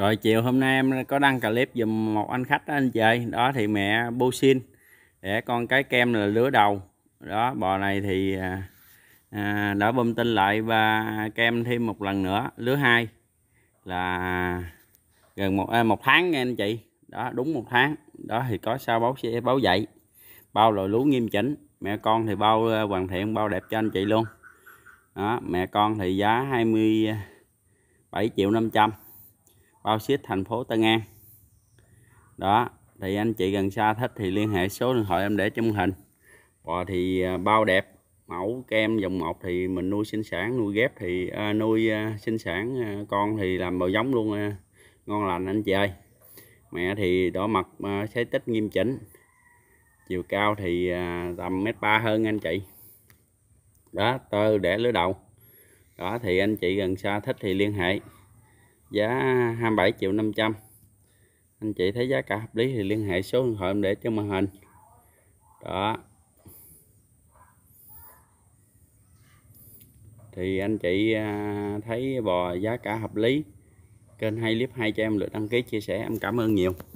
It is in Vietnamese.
rồi chiều hôm nay em có đăng clip dùm một anh khách đó anh chị, đó thì mẹ bô xin để con cái kem là lứa đầu đó bò này thì à, à đã bơm tinh lại và kem thêm một lần nữa lứa hai là gần một à, một tháng nghe anh chị đó đúng một tháng đó thì có sao báo sẽ báo dậy bao loại lúa nghiêm chỉnh mẹ con thì bao à, hoàn thiện bao đẹp cho anh chị luôn đó mẹ con thì giá 27 triệu 500 bao ship thành phố Tân An đó thì anh chị gần xa thích thì liên hệ số điện thoại em để trong hình bò thì à, bao đẹp mẫu kem dòng một thì mình nuôi sinh sản nuôi ghép thì à, nuôi à, sinh sản à, con thì làm bò giống luôn à. ngon lành anh chị ơi mẹ thì đỏ mặt à, sấy tích nghiêm chỉnh chiều cao thì à, tầm mét ba hơn anh chị đó tơ để lứa đầu đó thì anh chị gần xa thích thì liên hệ giá 27 triệu 500 anh chị thấy giá cả hợp lý thì liên hệ số điện thoại em để trên màn hình đó thì anh chị à, thấy bò giá cả hợp lý kênh hay clip hay cho em lượt đăng ký chia sẻ em cảm ơn nhiều